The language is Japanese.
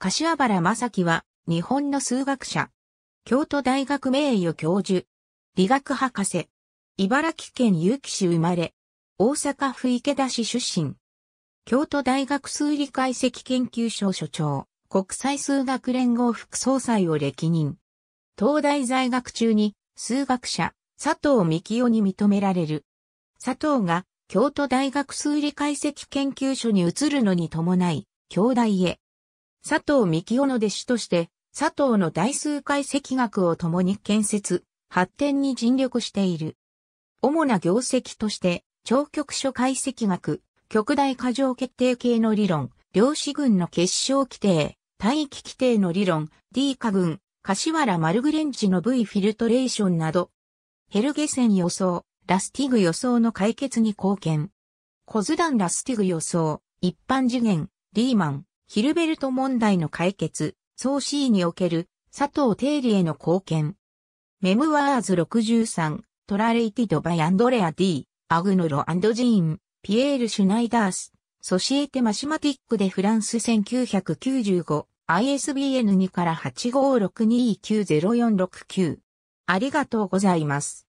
柏原正樹は、日本の数学者。京都大学名誉教授。理学博士。茨城県結城市生まれ。大阪府池田市出身。京都大学数理解析研究所所長。国際数学連合副総裁を歴任。東大在学中に、数学者、佐藤幹夫に認められる。佐藤が、京都大学数理解析研究所に移るのに伴い、京大へ佐藤幹夫の弟子として、佐藤の大数解析学を共に建設、発展に尽力している。主な業績として、超局所解析学、極大過剰決定系の理論、量子群の結晶規定、大気規定の理論、D 化群、柏原マルグレンジの V フィルトレーションなど、ヘルゲセン予想、ラスティグ予想の解決に貢献。コズダンラスティグ予想、一般次元、リーマン、ヒルベルト問題の解決、総 C における佐藤定理への貢献。メムワーズ63、トラレイティドバイアンドレア D、アグノロジーン、ピエール・シュナイダース、ソシエテ・マシマティックでフランス1995、ISBN2 から8 5 6 2 9 0 4 6 9ありがとうございます。